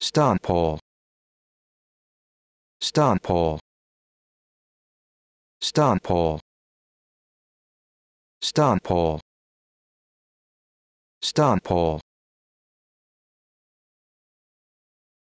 Stunt pole. Stunt pole. Stunt pole. Stunt pole. Stunt pole.